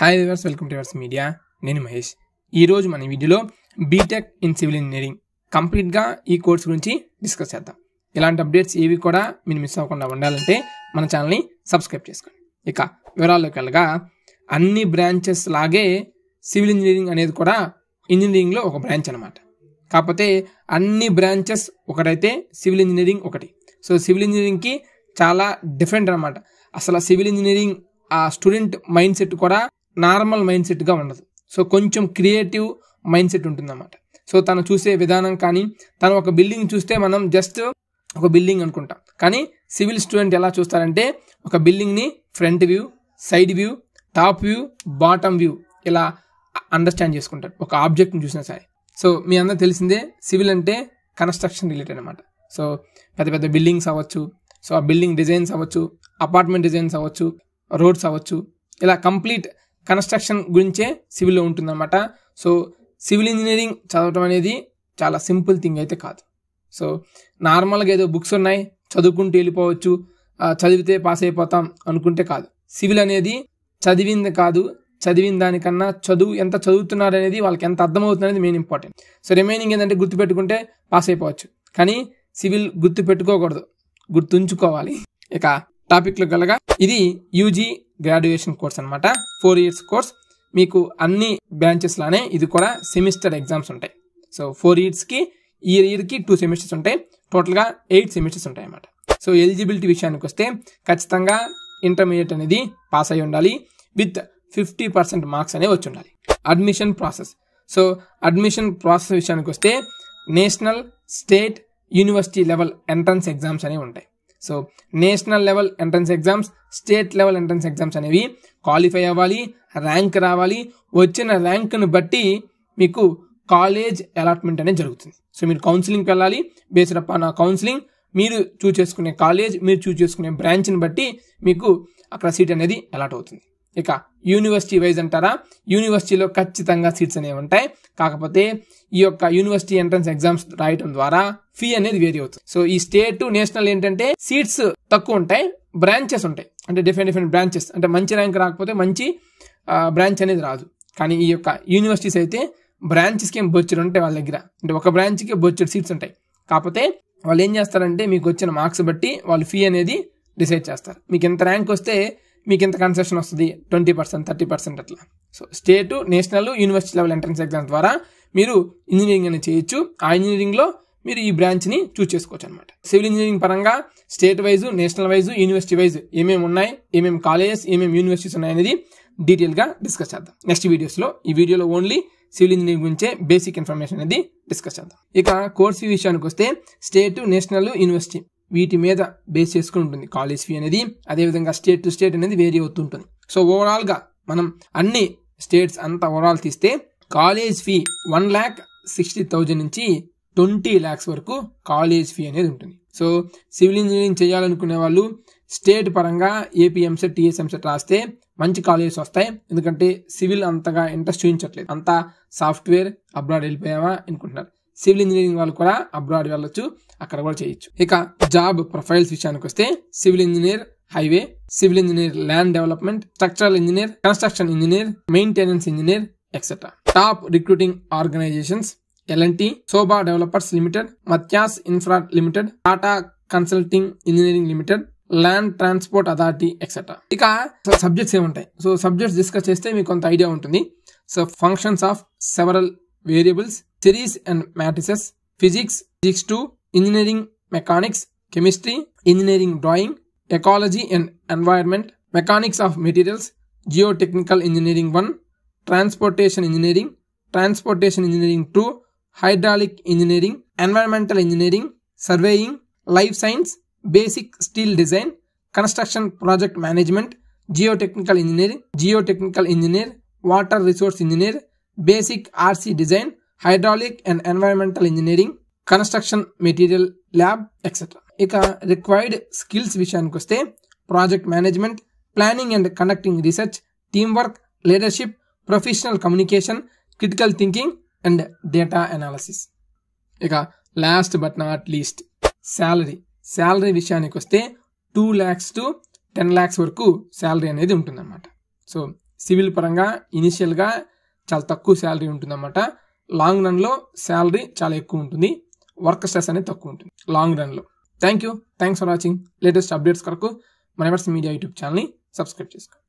hi viewers welcome to వర్స్ media నేను మహేష్ ఈరోజు మన వీడియోలో బీటెక్ ఇన్ సివిల్ ఇంజనీరింగ్ కంప్లీట్గా ఈ కోర్స్ గురించి డిస్కస్ చేద్దాం ఇలాంటి అప్డేట్స్ ఏవి కూడా మీరు మిస్ అవ్వకుండా ఉండాలంటే మన ఛానల్ని సబ్స్క్రైబ్ చేసుకోండి ఇక వివరాల్లోకి వెళ్ళగా అన్ని బ్రాంచెస్ లాగే సివిల్ ఇంజనీరింగ్ అనేది కూడా ఇంజనీరింగ్లో ఒక బ్రాంచ్ అనమాట కాకపోతే అన్ని బ్రాంచెస్ ఒకటైతే సివిల్ ఇంజనీరింగ్ ఒకటి సో సివిల్ ఇంజనీరింగ్కి చాలా డిఫరెంట్ అనమాట అసలు సివిల్ ఇంజనీరింగ్ ఆ స్టూడెంట్ మైండ్ సెట్ కూడా నార్మల్ మైండ్ సెట్గా ఉండదు సో కొంచెం క్రియేటివ్ మైండ్ సెట్ ఉంటుందన్నమాట సో తను చూసే విధానం కానీ తను ఒక బిల్డింగ్ చూస్తే మనం జస్ట్ ఒక బిల్డింగ్ అనుకుంటాం కానీ సివిల్ స్టూడెంట్ ఎలా చూస్తారంటే ఒక బిల్డింగ్ని front view side view top view bottom view ఇలా అండర్స్టాండ్ చేసుకుంటారు ఒక ఆబ్జెక్ట్ని చూసినా సరే సో మీ అందరూ తెలిసిందే సివిల్ అంటే కన్స్ట్రక్షన్ రిలేటెడ్ అనమాట సో పెద్ద పెద్ద బిల్డింగ్స్ అవ్వచ్చు సో ఆ బిల్డింగ్ డిజైన్స్ అవ్వచ్చు అపార్ట్మెంట్ డిజైన్స్ అవ్వచ్చు రోడ్స్ అవ్వచ్చు ఇలా కంప్లీట్ కన్స్ట్రక్షన్ గురించే సివిల్లో ఉంటుందన్నమాట సో సివిల్ ఇంజనీరింగ్ చదవటం అనేది చాలా సింపుల్ థింగ్ అయితే కాదు సో నార్మల్గా ఏదో బుక్స్ ఉన్నాయి చదువుకుంటూ వెళ్ళిపోవచ్చు చదివితే పాస్ అయిపోతాం అనుకుంటే కాదు సివిల్ అనేది చదివింది కాదు చదివిన దానికన్నా చదువు ఎంత చదువుతున్నారు అనేది వాళ్ళకి ఎంత అర్థమవుతుంది అనేది మెయిన్ ఇంపార్టెంట్ సో రిమైనింగ్ ఏంటంటే గుర్తుపెట్టుకుంటే పాస్ అయిపోవచ్చు కానీ సివిల్ గుర్తు పెట్టుకోకూడదు గుర్తుంచుకోవాలి ఇక టాపిక్లో గలగా ఇది యూజీ గ్రాడ్యుయేషన్ కోర్స్ అనమాట ఫోర్ ఇయర్స్ కోర్స్ మీకు అన్ని బ్రాంచెస్ లానే ఇది కూడా సెమిస్టర్ ఎగ్జామ్స్ ఉంటాయి సో ఫోర్ ఇయర్స్కి ఇయర్ ఇయర్కి టూ సెమిస్టర్స్ ఉంటాయి టోటల్గా ఎయిట్ సెమిస్టర్స్ ఉంటాయి అన్నమాట సో ఎలిజిబిలిటీ విషయానికి వస్తే ఖచ్చితంగా ఇంటర్మీడియట్ అనేది పాస్ అయి ఉండాలి విత్ ఫిఫ్టీ పర్సెంట్ మార్క్స్ అనేవి వచ్చి ఉండాలి admission process so admission process విషయానికి వస్తే national state university level entrance exams అనేవి ఉంటాయి so national level entrance exams state level entrance exams అనేవి క్వాలిఫై అవ్వాలి ర్యాంక్ రావాలి వచ్చిన ర్యాంక్ను బట్టి మీకు కాలేజ్ అలాట్మెంట్ అనేది జరుగుతుంది సో మీరు కౌన్సిలింగ్కి వెళ్ళాలి బేస్డ్ అప్ ఆన్ ఆ కౌన్సిలింగ్ మీరు చూస్ చేసుకునే కాలేజ్ మీరు చూస్ చేసుకునే బ్రాంచ్ని బట్టి మీకు అక్కడ సీట్ అనేది అలాట్ అవుతుంది ఇక యూనివర్సిటీ వైజ్ అంటారా యూనివర్సిటీలో ఖచ్చితంగా సీట్స్ అనేవి ఉంటాయి కాకపోతే ఈ యొక్క యూనివర్సిటీ ఎంట్రన్స్ ఎగ్జామ్స్ రాయటం ద్వారా ఫీ అనేది వేరీ అవుతుంది సో ఈ స్టేట్ నేషనల్ ఏంటంటే సీట్స్ తక్కువ ఉంటాయి బ్రాంచెస్ ఉంటాయి అంటే డిఫరెంట్ డిఫరెంట్ బ్రాంచెస్ అంటే మంచి ర్యాంక్ రాకపోతే మంచి బ్రాంచ్ అనేది రాదు కానీ ఈ యొక్క యూనివర్సిటీస్ అయితే బ్రాంచెస్కి ఏం బొచ్చుడు ఉంటాయి వాళ్ళ దగ్గర అంటే ఒక బ్రాంచ్కి బొచ్చుడు సీట్స్ ఉంటాయి కాకపోతే వాళ్ళు ఏం చేస్తారంటే మీకు వచ్చిన మార్క్స్ బట్టి వాళ్ళు ఫీ అనేది డిసైడ్ చేస్తారు మీకు ఎంత ర్యాంక్ వస్తే మీకు ఇంత కన్సెషన్ వస్తుంది ట్వంటీ పర్సెంట్ థర్టీ పర్సెంట్ అట్లా so state national university level entrance exam ద్వారా మీరు ఇంజనీరింగ్ అనేది చేయొచ్చు ఆ ఇంజనీరింగ్లో మీరు ఈ బ్రాంచ్ని చూస్ చేసుకోవచ్చు అనమాట సివిల్ ఇంజనీరింగ్ పరంగా state wise national wise university wise ఏమేమి ఉన్నాయి ఏమేమి కాలేజెస్ ఏమేమి యూనివర్సిటీస్ ఉన్నాయి అనేది డీటెయిల్గా డిస్కస్ చేద్దాం నెక్స్ట్ వీడియోస్లో ఈ వీడియోలో ఓన్లీ సివిల్ ఇంజనీరింగ్ గురించే బేసిక్ ఇన్ఫర్మేషన్ అనేది డిస్కస్ చేద్దాం ఇక కోర్సు విషయానికి వస్తే స్టేట్ నేషనల్ యూనివర్సిటీ వీటి మీద బేస్ చేసుకుని ఉంటుంది కాలేజ్ ఫీ అనేది అదేవిధంగా స్టేట్ టు స్టేట్ అనేది వేరీ అవుతుంటుంది సో ఓవరాల్గా మనం అన్ని స్టేట్స్ అంతా ఓవరాల్ తీస్తే college fee one lakh sixty thousand నుంచి ట్వంటీ ల్యాక్స్ వరకు కాలేజ్ ఫీ అనేది ఉంటుంది సో సివిల్ ఇంజనీరింగ్ చేయాలనుకునే వాళ్ళు స్టేట్ పరంగా ఏపీఎంసెట్ టీఎస్ఎంసెట్ రాస్తే మంచి కాలేజెస్ వస్తాయి ఎందుకంటే సివిల్ అంతగా ఇంట్రెస్ట్ చూపించట్లేదు అంతా సాఫ్ట్వేర్ అబ్రాడ్ వెళ్ళిపోయావా అనుకుంటున్నారు సివిల్ ఇంజనీరింగ్ వాళ్ళు కూడా అబ్రాడ్ వెళ్ళొచ్చు అక్కడ కూడా చేయొచ్చు ఇక జాబ్ ప్రొఫైల్స్ విషయానికి వస్తే civil engineer highway civil engineer land development structural engineer construction engineer maintenance engineer etcetera top recruiting organisations LNT Sobha developers limited మత్యాస్ infra limited Tata consulting engineering limited land transport authority etcetera ఇక subjects ఏముంటాయి so subjects discuss చేస్తే మీకు కొంత idea ఉంటుంది so functions of several variables series and matrices, physics, physics 2, engineering mechanics, chemistry, engineering drawing, ecology and environment, mechanics of materials, geotechnical engineering 1, transportation engineering, transportation engineering 2, hydraulic engineering, environmental engineering, surveying, life science, basic steel design, construction project management, geotechnical engineering, geotechnical engineer, water resource engineer, basic RC design, hydraulic and environmental engineering construction material lab etcetera ఇక required skills విషయానికి వస్తే project management planning and conducting research team work leadership professional communication critical thinking and data analysis ఇక last but not least salary salary విషయానికి వస్తే two lakhs to ten lakhs వరకు salary అనేది ఉంటుందన్నమాట so civil పరంగా ఇనిషియల్గా చాలా తక్కువ శాలరీ ఉంటుందన్నమాట లాంగ్ రన్లో శాలరీ చాలా ఎక్కువ ఉంటుంది వర్క్ స్ట్రెస్ అనేది తక్కువ ఉంటుంది లాంగ్ రన్లో thank you thanks for watching latest updates కొరకు మన మీడియా యూట్యూబ్ ఛానల్ని సబ్స్క్రైబ్ చేసుకోండి